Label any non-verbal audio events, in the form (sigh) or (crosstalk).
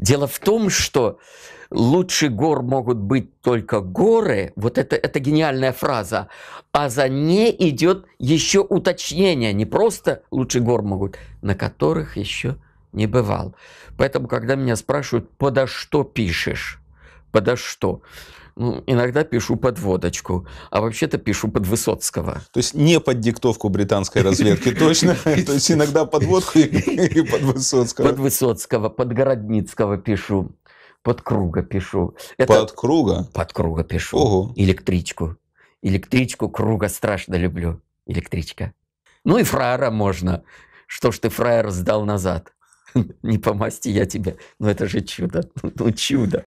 Дело в том, что лучше гор могут быть только горы, вот это, это гениальная фраза, а за ней идет еще уточнение, не просто лучше гор могут, на которых еще не бывал. Поэтому, когда меня спрашивают, подо что пишешь, подо что, ну, иногда пишу под водочку, а вообще-то пишу под Высоцкого. То есть не под диктовку британской разведки, точно? (laughs) То есть иногда под водку и под Высоцкого? Под Высоцкого, под Городницкого пишу, под Круга пишу. Под Круга? Под Круга пишу. Электричку. Электричку Круга страшно люблю. Электричка. Ну и фраера можно. Что ж ты фраер сдал назад? (laughs) Не помасти я тебя. Ну это же чудо. Ну, ну чудо.